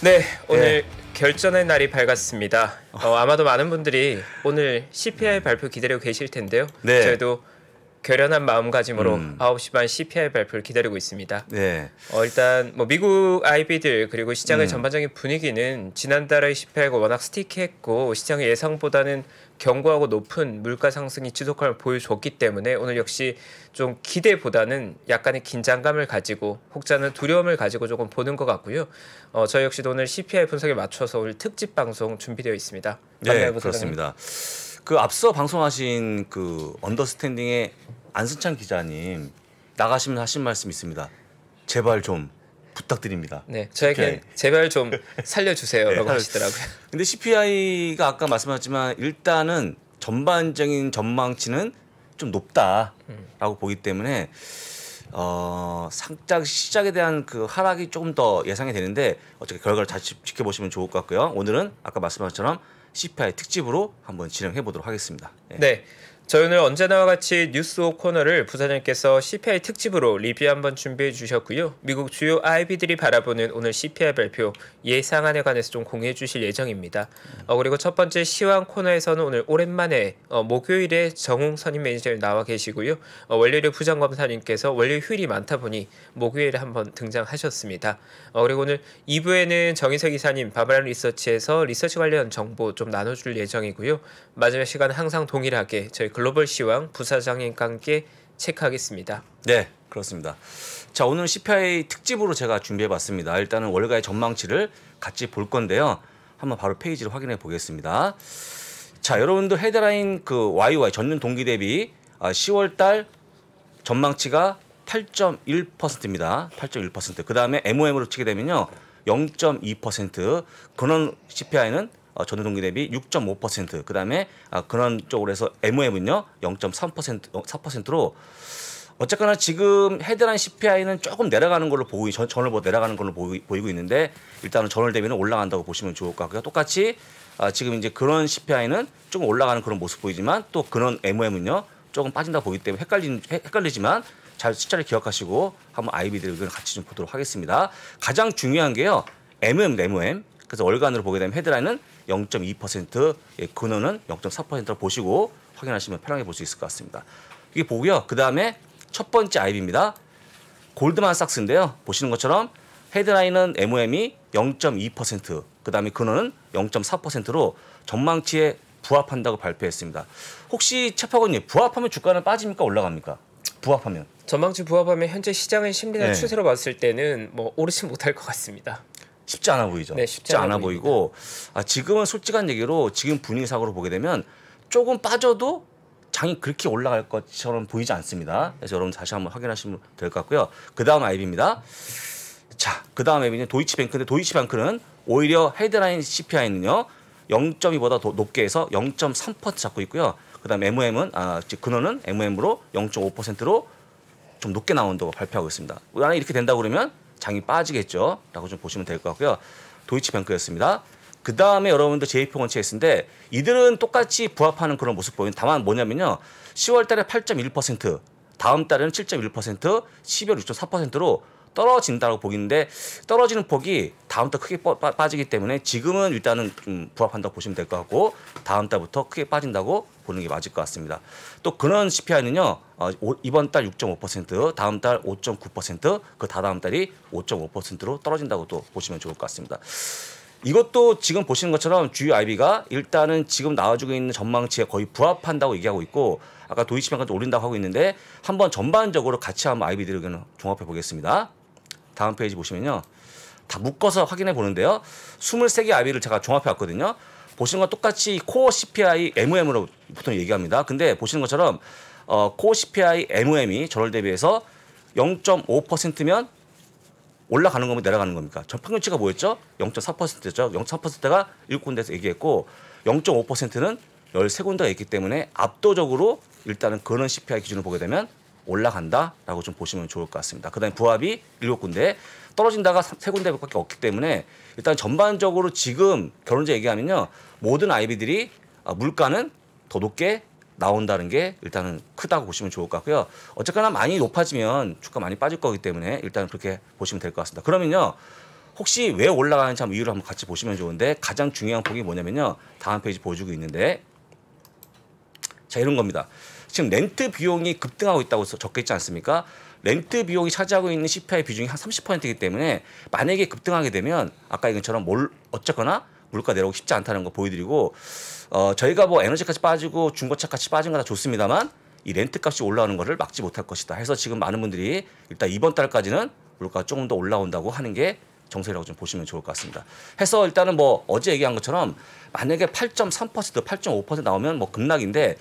네, 예. 오늘 네. 결전의 날이 밝았습니다. 어. 어, 아마도 많은 분들이 오늘 CPI 발표 기다리고 계실 텐데요. 네. 저희도 결연한 마음가짐으로 음. 9시 반 CPI 발표를 기다리고 있습니다. 네. 어, 일단 뭐 미국 IB들 그리고 시장의 음. 전반적인 분위기는 지난달의 CPI가 워낙 스티했고 시장의 예상보다는 견고하고 높은 물가 상승이 지속함을 보여줬기 때문에 오늘 역시 좀 기대보다는 약간의 긴장감을 가지고 혹자는 두려움을 가지고 조금 보는 것 같고요. 어, 저희 역시도 오늘 CPI 분석에 맞춰서 오늘 특집 방송 준비되어 있습니다. 네, 그렇습니다. 선생님. 그 앞서 방송하신 그 언더스탠딩의 안승찬 기자님 나가시면 하신 말씀 있습니다. 제발 좀 부탁드립니다. 네, 저에게 제발 좀 살려주세요라고 네. 하시더라고요. 근데 CPI가 아까 말씀하셨지만 일단은 전반적인 전망치는 좀 높다라고 음. 보기 때문에 어, 상장 시작에 대한 그 하락이 조금 더 예상이 되는데 어떻게 결과를 다시 지켜보시면 좋을 것 같고요. 오늘은 아까 말씀하신 것처럼 CPI 특집으로 한번 진행해 보도록 하겠습니다. 예. 네. 네. 저희 는 언제나와 같이 뉴스 코너를 부사장님께서 CPI 특집으로 리뷰 한번 준비해 주셨고요. 미국 주요 IB들이 바라보는 오늘 CPI 발표 예상안에 관해서 좀 공유해 주실 예정입니다. 어, 그리고 첫 번째 시황 코너에서는 오늘 오랜만에 어, 목요일에 정웅 선임 매니저님 나와 계시고요. 어, 월요일에 부장검사님께서 월요일 휴일이 많다 보니 목요일에 한번 등장하셨습니다. 어, 그리고 오늘 2부에는 정희석 이사님 바바란 리서치에서 리서치 관련 정보 좀 나눠줄 예정이고요. 마지막 시간 항상 동일하게 저희 글로벌 시황 부사장님과 함께 체크하겠습니다. 네, 그렇습니다. 자, 오늘 CPI 특집으로 제가 준비해봤습니다. 일단은 월가의 전망치를 같이 볼 건데요. 한번 바로 페이지를 확인해 보겠습니다. 자, 여러분들 헤드라인 그 YY 전년 동기 대비 10월 아, 달 전망치가 8.1%입니다. 8.1%. 그 다음에 MOM으로 치게 되면요. 0.2%. 근원 CPI는 어, 전년 동기 대비 6.5%. 그다음에 아, 그런 쪽으로 해서 MOM은요 0.3% 4%로 어쨌거나 지금 헤드라인 CPI는 조금 내려가는 걸로 보이 전, 월보 뭐 내려가는 걸로 보이, 고 있는데 일단은 전월 대비는 올라간다고 보시면 좋을 것 같고요. 똑같이 아, 지금 이제 그런 CPI는 조금 올라가는 그런 모습 보이지만 또 그런 MOM은요 조금 빠진다 보기 때문에 헷갈린 헷갈리지만 잘 숫자를 기억하시고 한번 아이비들 의견을 같이 좀 보도록 하겠습니다. 가장 중요한 게요. MM, m m 그래서 월간으로 보게 되면 헤드라인은 0.2%, 예, 근원은 0.4%로 보시고 확인하시면 편하게 볼 수 있을 것 같습니다. 이게 보고요. 그 다음에 첫 번째 아이비입니다. 골드만삭스인데요. 보시는 것처럼 헤드라인은 MOM이 0.2%, 그 다음에 근원은 0.4%로 전망치에 부합한다고 발표했습니다. 혹시 채파원님 부합하면 주가는 빠집니까 올라갑니까? 부합하면 전망치 부합하면 현재 시장의 심리나 네. 추세로 봤을 때는 뭐 오르지 못할 것 같습니다. 쉽지 않아 보이죠. 네, 쉽지, 쉽지 않아, 않아 보이고 아, 지금은 솔직한 얘기로 지금 분위기 사고로 보게 되면 조금 빠져도 장이 그렇게 올라갈 것처럼 보이지 않습니다. 그래서 여러분 다시 한번 확인하시면 될 것 같고요. 그 다음 아이비입니다. 자, 그 다음 앱이는 도이치뱅크인데 도이치뱅크는 오히려 헤드라인 CPI는요. 0.2보다 더 높게 해서 0.3% 잡고 있고요. 그다음 MM은 아, 즉 근원은 MM으로 0.5%로 좀 높게 나온다고 발표하고 있습니다. 만약 이렇게 된다 그러면 장이 빠지겠죠. 라고 좀 보시면 될 것 같고요. 도이치뱅크였습니다. 그 다음에 여러분들 j p 원체스는데 이들은 똑같이 부합하는 그런 모습 보인 다만 뭐냐면요. 10월 달에 8.1%, 다음 달에는 7.1%, 12월 6.4%로 떨어진다고 보기인데 떨어지는 폭이 다음 달 크게 빠지기 때문에 지금은 일단은 좀 부합한다고 보시면 될 것 같고 다음 달부터 크게 빠진다고 보는 게 맞을 것 같습니다. 또 근원 CPI는요. 어, 이번 달 6.5%, 다음 달 5.9%, 그 다다음 달이 5.5%로 떨어진다고 또 보시면 좋을 것 같습니다. 이것도 지금 보시는 것처럼 주요 IB가 일단은 지금 나와주고 있는 전망치에 거의 부합한다고 얘기하고 있고 아까 도이치뱅크도 올린다고 하고 있는데 한번 전반적으로 같이 한번 IB들을 종합해 보겠습니다. 다음 페이지 보시면요. 다 묶어서 확인해 보는데요. 23개 아비를 제가 종합해 왔거든요. 보시는 것 똑같이 코어 CPI MOM으로 보통 얘기합니다. 근데 보시는 것처럼 어, 코어 CPI MOM이 저월 대비해서 0.5%면 올라가는 겁니까 내려가는 겁니까? 전 평균치가 뭐였죠? 0.4%죠. 0.4%가 7군데에서 얘기했고 0.5%는 13군데가 있기 때문에 압도적으로 일단은 그런 CPI 기준을 보게 되면 올라간다라고 좀 보시면 좋을 것 같습니다. 그다음에 부합이 일곱 군데 떨어진다가 세 군데밖에 없기 때문에 일단 전반적으로 지금 결혼자 얘기하면요 모든 아이비들이 아, 물가는 더 높게 나온다는 게 일단은 크다고 보시면 좋을 것 같고요. 어쨌거나 많이 높아지면 주가 많이 빠질 거기 때문에 일단 그렇게 보시면 될 것 같습니다. 그러면요. 혹시 왜 올라가는지 한번 이유를 한번 같이 보시면 좋은데 가장 중요한 폭이 뭐냐면요. 다음 페이지 보여주고 있는데 자 이런 겁니다. 지금 렌트 비용이 급등하고 있다고 적혀 있지 않습니까? 렌트 비용이 차지하고 있는 CPI 비중이 한 30%이기 때문에 만약에 급등하게 되면 아까 이건처럼 뭘 어쨌거나 물가 내려오기 쉽지 않다는 거 보여드리고 어, 저희가 뭐 에너지까지 빠지고 중고차까지 빠진 거 다 좋습니다만 이 렌트값이 올라오는 거를 막지 못할 것이다 해서 지금 많은 분들이 일단 이번 달까지는 물가가 조금 더 올라온다고 하는 게 정세라고 좀 보시면 좋을 것 같습니다. 해서 일단은 뭐 어제 얘기한 것처럼 만약에 8.3% 8.5% 나오면 뭐 급락인데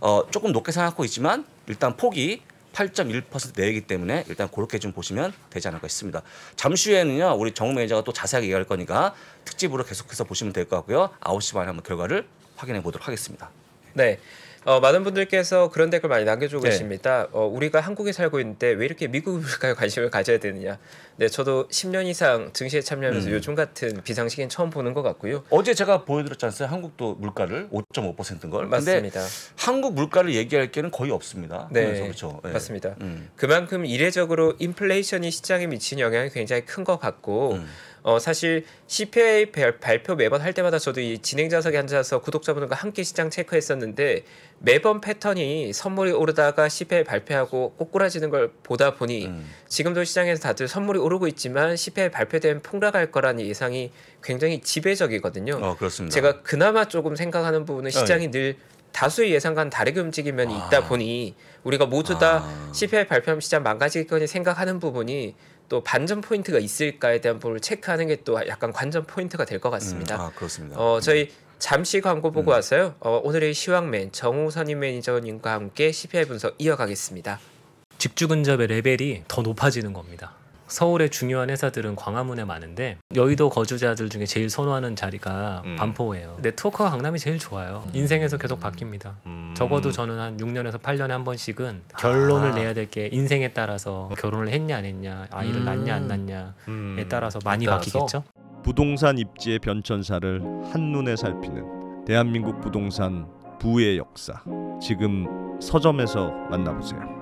어 조금 높게 생각하고 있지만 일단 폭이 8.1%내기 때문에 일단 그렇게 좀 보시면 되지 않을까 싶습니다. 잠시 후에는요 우리 정우 매니저가 또 자세하게 얘기할 거니까 특집으로 계속해서 보시면 될 것 같고요. 9시 반에 한번 결과를 확인해 보도록 하겠습니다. 네. 어, 많은 분들께서 그런 댓글 많이 남겨주고 네. 계십니다. 어, 우리가 한국에 살고 있는데 왜 이렇게 미국을까요 관심을 가져야 되느냐. 네, 저도 10년 이상 증시에 참여하면서 음. 요즘 같은 비상식인 처음 보는 것 같고요. 어제 제가 보여드렸지 않습니까? 한국도 물가를 5.5%인 걸. 맞습니다. 한국 물가를 얘기할 게는 거의 없습니다. 네, 그렇죠. 네. 맞습니다. 음. 그만큼 이례적으로 인플레이션이 시장에 미친 영향이 굉장히 큰 것 같고. 음. 어, 사실 CPI 발표 매번 할 때마다 저도 이 진행자석에 앉아서 구독자분과 함께 시장 체크했었는데 매번 패턴이 선물이 오르다가 CPI 발표하고 꼬꾸라지는 걸 보다 보니 음. 지금도 시장에서 다들 선물이 오르고 있지만 CPI 발표되면 폭락할 거라는 예상이 굉장히 지배적이거든요. 어, 그렇습니다. 제가 그나마 조금 생각하는 부분은 어, 시장이 어, 예. 늘 다수의 예상과는 다르게 움직이면이 아. 있다 보니 우리가 모두 다 아. CPI 발표하면 시장 망가질 거니 생각하는 부분이 또 반전 포인트가 있을까에 대한 부분을 체크하는 게 또 약간 관전 포인트가 될 것 같습니다. 음. 아, 그렇습니다. 어, 저희 잠시 광고 보고 음. 와서요. 어, 오늘의 시황맨 정우선임 매니저님과 함께 CPI 분석 이어가겠습니다. 직주근접의 레벨이 더 높아지는 겁니다. 서울의 중요한 회사들은 광화문에 많은데 여의도 거주자들 중에 제일 선호하는 자리가 음. 반포예요. 네트워크가 강남이 제일 좋아요. 음. 인생에서 계속 바뀝니다. 음. 적어도 저는 한 6년에서 8년에 한 번씩은 아. 결론을 아. 내야 될 게 인생에 따라서 결혼을 했냐 안 했냐, 아이를 음. 낳냐 안 낳냐에 음. 따라서 많이 따라서 바뀌겠죠. 부동산 입지의 변천사를 한눈에 살피는 대한민국 부동산 부의 역사. 지금 서점에서 만나보세요.